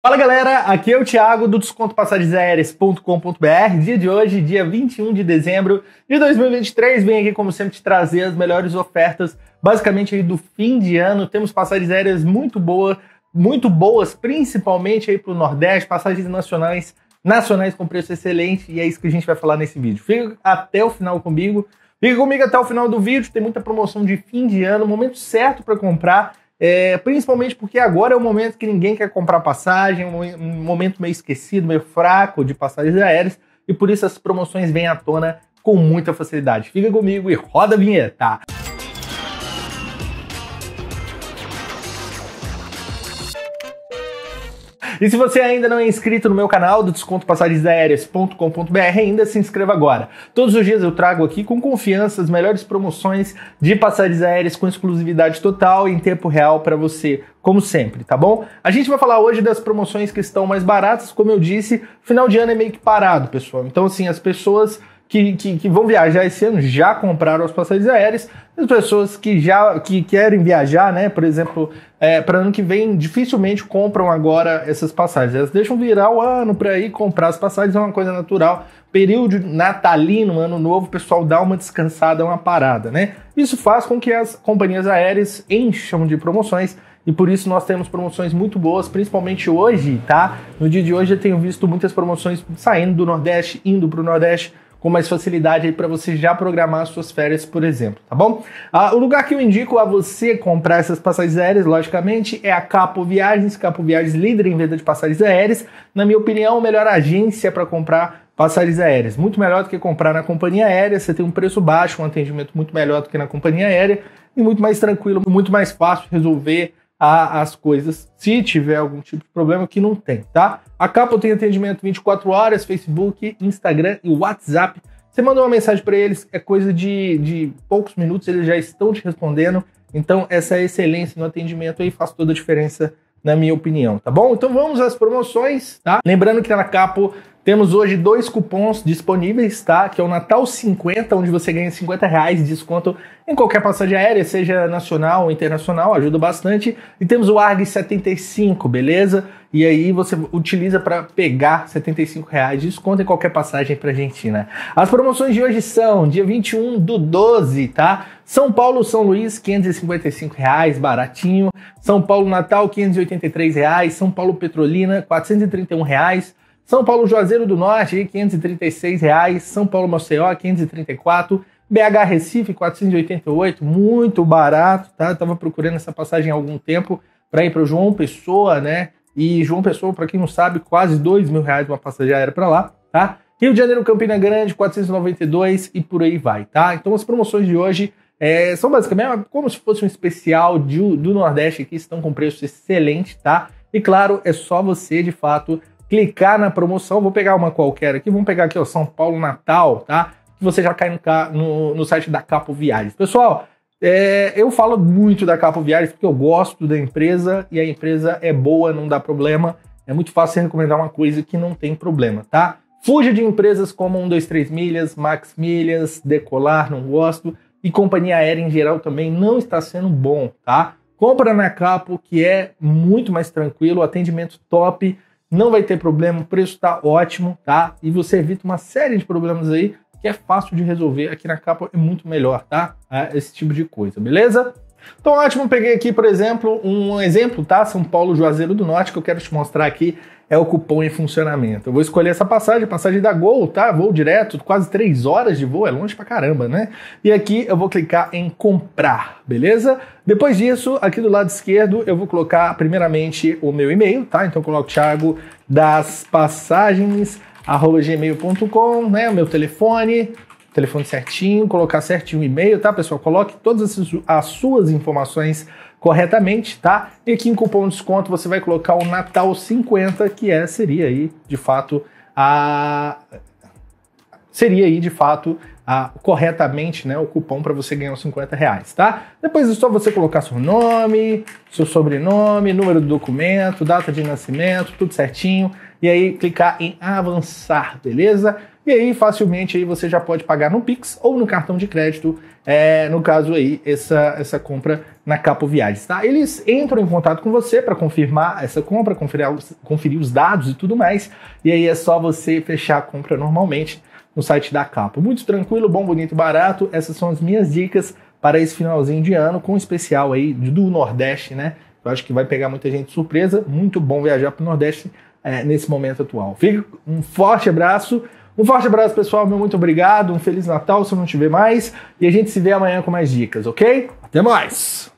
Fala galera, aqui é o Thiago do descontopassagessaéreas.com.br. Dia de hoje, dia 21 de dezembro de 2023, venho aqui como sempre te trazer as melhores ofertas, basicamente aí do fim de ano. Temos passagens aéreas muito boas, muito boas, principalmente aí para o Nordeste, passagens nacionais, nacionais com preço excelente e é isso que a gente vai falar nesse vídeo. Fica até o final comigo. Fica comigo até o final do vídeo, tem muita promoção de fim de ano, momento certo para comprar é, principalmente porque agora é o momento que ninguém quer comprar passagem, é um momento meio esquecido, meio fraco de passagens aéreas, e por isso as promoções vêm à tona com muita facilidade. Fica comigo e roda a vinheta! E se você ainda não é inscrito no meu canal do Aéreas.com.br, ainda se inscreva agora. Todos os dias eu trago aqui com confiança as melhores promoções de passagens aéreas com exclusividade total em tempo real para você como sempre, tá bom? A gente vai falar hoje das promoções que estão mais baratas, como eu disse, final de ano é meio que parado, pessoal. Então, assim, as pessoas que, que, que, vão viajar esse ano já compraram as passagens aéreas, as pessoas que já que querem viajar, né? Por exemplo, é, para ano que vem, dificilmente compram agora essas passagens. Elas deixam virar o ano para ir comprar as passagens, é uma coisa natural. Período natalino, ano novo, o pessoal dá uma descansada, uma parada, né? Isso faz com que as companhias aéreas encham de promoções e por isso nós temos promoções muito boas, principalmente hoje, tá? No dia de hoje eu tenho visto muitas promoções saindo do Nordeste, indo para o Nordeste com mais facilidade aí para você já programar as suas férias, por exemplo, tá bom? Ah, o lugar que eu indico a você comprar essas passagens aéreas, logicamente, é a Capo Viagens. Capo Viagens, líder em venda de passagens aéreas. Na minha opinião, a melhor agência para comprar passagens aéreas. Muito melhor do que comprar na companhia aérea, você tem um preço baixo, um atendimento muito melhor do que na companhia aérea e muito mais tranquilo, muito mais fácil resolver a, as coisas se tiver algum tipo de problema que não tem, tá? A capa tem atendimento 24 horas, Facebook, Instagram e WhatsApp. Você manda uma mensagem para eles, é coisa de, de poucos minutos, eles já estão te respondendo. Então, essa excelência no atendimento aí faz toda a diferença na minha opinião, tá bom? Então vamos às promoções, tá? Lembrando que na Capo temos hoje dois cupons disponíveis, tá? Que é o Natal 50, onde você ganha 50 reais de desconto em qualquer passagem aérea, seja nacional ou internacional, ajuda bastante. E temos o ARG 75, beleza? E aí você utiliza para pegar R$ 75 reais, desconto em qualquer passagem para Argentina. As promoções de hoje são dia 21 do 12, tá? São Paulo, São Luís, 555 reais, baratinho. São Paulo, Natal, 583 reais. São Paulo, Petrolina, 431 reais. São Paulo, Juazeiro do Norte, 536 reais. São Paulo, Maceió, 534 BH Recife 488, muito barato, tá? Eu tava procurando essa passagem há algum tempo para ir para João Pessoa, né? E João Pessoa, para quem não sabe, quase dois mil reais uma passagem aérea para lá, tá? Rio de Janeiro, Campina Grande, 492 e por aí vai, tá? Então as promoções de hoje é, são basicamente é como se fosse um especial de, do Nordeste aqui, estão com preço excelente, tá? E claro, é só você de fato clicar na promoção. Vou pegar uma qualquer aqui, vamos pegar aqui, ó, São Paulo Natal, tá? Que você já cai no, no, no site da Capo Viagens. Pessoal, é, eu falo muito da Capo Viagens porque eu gosto da empresa e a empresa é boa, não dá problema. É muito fácil recomendar uma coisa que não tem problema, tá? Fuja de empresas como 123 Milhas, Max Milhas, Decolar, não gosto, e companhia aérea em geral também não está sendo bom, tá? Compra na Capo, que é muito mais tranquilo, atendimento top, não vai ter problema, o preço está ótimo, tá? E você evita uma série de problemas aí que é fácil de resolver aqui na capa, é muito melhor, tá? É, esse tipo de coisa, beleza? Então ótimo, peguei aqui, por exemplo, um exemplo, tá? São Paulo Juazeiro do Norte, que eu quero te mostrar aqui, é o cupom em funcionamento. Eu vou escolher essa passagem, passagem da Gol, tá? vou direto, quase três horas de voo, é longe pra caramba, né? E aqui eu vou clicar em comprar, beleza? Depois disso, aqui do lado esquerdo, eu vou colocar primeiramente o meu e-mail, tá? Então eu coloco Thiago das passagens arroba gmail.com, né? O meu telefone, telefone certinho, colocar certinho o e-mail, tá, pessoal? Coloque todas as suas informações corretamente, tá? E aqui em cupom de desconto você vai colocar o Natal 50, que é seria aí, de fato, a seria aí de fato a, corretamente né, o cupom para você ganhar os 50 reais, tá? Depois é só você colocar seu nome, seu sobrenome, número do documento, data de nascimento, tudo certinho e aí clicar em avançar, beleza? E aí facilmente aí você já pode pagar no Pix ou no cartão de crédito, é, no caso aí essa, essa compra na Capo Viagens, tá? Eles entram em contato com você para confirmar essa compra, conferir, conferir os dados e tudo mais, e aí é só você fechar a compra normalmente no site da Capo. Muito tranquilo, bom, bonito, barato. Essas são as minhas dicas para esse finalzinho de ano com um especial aí do Nordeste, né? Eu acho que vai pegar muita gente surpresa. Muito bom viajar para o Nordeste é, nesse momento atual. Fica um forte abraço. Um forte abraço, pessoal. Meu muito obrigado. Um Feliz Natal se eu não te ver mais. E a gente se vê amanhã com mais dicas, ok? Até mais!